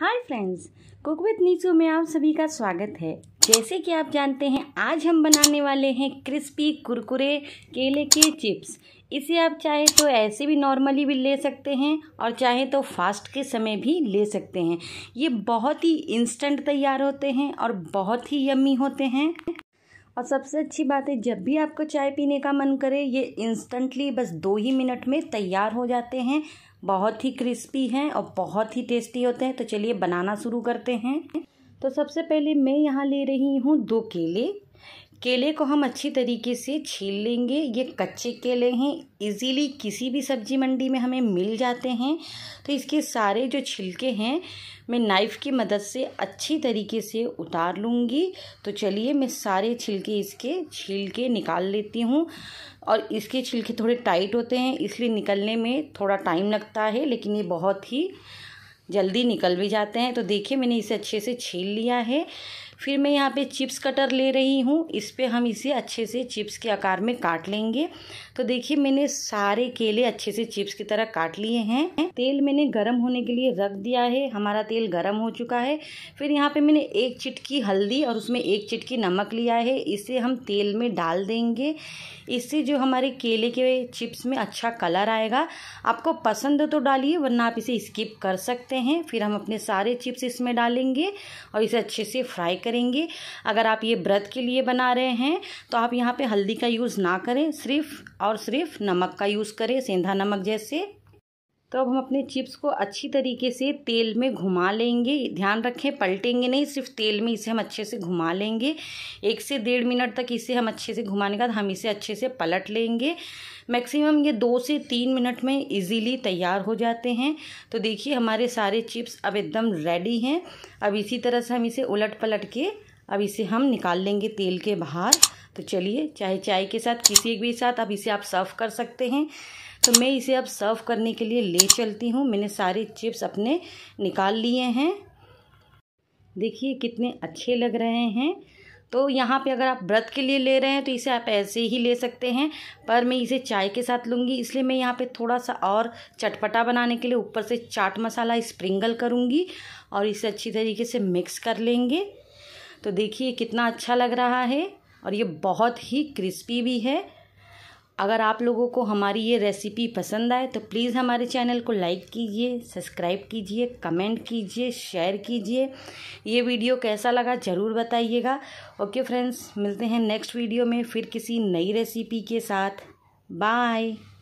hi friends cook with Nichu में आप सभी का स्वागत है जैसे कि आप जानते हैं आज हम बनाने वाले हैं क्रिस्पी कुरकुरे केले के चिप्स इसे आप चाहे तो ऐसे भी नॉर्मली भी ले सकते हैं और चाहे तो फास्ट के समय भी ले सकते हैं ये बहुत ही इंस्टेंट तैयार होते हैं और बहुत ही यम्मी होते हैं और सबसे अच्छी बात है जब भी आपको चाय पीने का मन करे ये इंस्टेंटली बस दो ही मिनट में तैयार हो जाते हैं बहुत ही क्रिस्पी हैं और बहुत ही टेस्टी होते हैं तो चलिए बनाना शुरू करते हैं तो सबसे पहले मैं यहाँ ले रही हूँ दो केले केले को हम अच्छी तरीके से छील लेंगे ये कच्चे केले हैं इजीली किसी भी सब्जी मंडी में हमें मिल जाते हैं तो इसके सारे जो छिलके हैं मैं नाइफ़ की मदद से अच्छी तरीके से उतार लूँगी तो चलिए मैं सारे छिलके इसके छील के निकाल लेती हूँ और इसके छिलके थोड़े टाइट होते हैं इसलिए निकलने में थोड़ा टाइम लगता है लेकिन ये बहुत ही जल्दी निकल भी जाते हैं तो देखिए मैंने इसे अच्छे से छील लिया है फिर मैं यहाँ पे चिप्स कटर ले रही हूँ इस पर हम इसे अच्छे से चिप्स के आकार में काट लेंगे तो देखिए मैंने सारे केले अच्छे से चिप्स की तरह काट लिए हैं तेल मैंने गर्म होने के लिए रख दिया है हमारा तेल गर्म हो चुका है फिर यहाँ पे मैंने एक चिटकी हल्दी और उसमें एक चिटकी नमक लिया है इसे हम तेल में डाल देंगे इससे जो हमारे केले के चिप्स में अच्छा कलर आएगा आपको पसंद तो डालिए वरना आप इसे स्किप कर सकते हैं फिर हम अपने सारे चिप्स इसमें डालेंगे और इसे अच्छे से फ्राई करेंगे अगर आप ये व्रत के लिए बना रहे हैं तो आप यहाँ पे हल्दी का यूज़ ना करें सिर्फ और सिर्फ नमक का यूज़ करें सेंधा नमक जैसे तो अब हम अपने चिप्स को अच्छी तरीके से तेल में घुमा लेंगे ध्यान रखें पलटेंगे नहीं सिर्फ तेल में इसे हम अच्छे से घुमा लेंगे एक से डेढ़ मिनट तक इसे हम अच्छे से घुमाने के बाद हम इसे अच्छे से पलट लेंगे मैक्सिमम ये दो से तीन मिनट में इजीली तैयार हो जाते हैं तो देखिए हमारे सारे चिप्स अब एकदम रेडी हैं अब इसी तरह से हम इसे उलट पलट के अब इसे हम निकाल लेंगे तेल के बाहर तो चलिए चाहे चाय के साथ किसी भी साथ अब इसे आप सर्व कर सकते हैं तो मैं इसे अब सर्व करने के लिए ले चलती हूँ मैंने सारे चिप्स अपने निकाल लिए हैं देखिए कितने अच्छे लग रहे हैं तो यहाँ पे अगर आप व्रत के लिए ले रहे हैं तो इसे आप ऐसे ही ले सकते हैं पर मैं इसे चाय के साथ लूँगी इसलिए मैं यहाँ पे थोड़ा सा और चटपटा बनाने के लिए ऊपर से चाट मसाला स्प्रिंगल करूँगी और इसे अच्छी तरीके से मिक्स कर लेंगे तो देखिए कितना अच्छा लग रहा है और ये बहुत ही क्रिस्पी भी है अगर आप लोगों को हमारी ये रेसिपी पसंद आए तो प्लीज़ हमारे चैनल को लाइक कीजिए सब्सक्राइब कीजिए कमेंट कीजिए शेयर कीजिए ये वीडियो कैसा लगा ज़रूर बताइएगा ओके फ्रेंड्स मिलते हैं नेक्स्ट वीडियो में फिर किसी नई रेसिपी के साथ बाय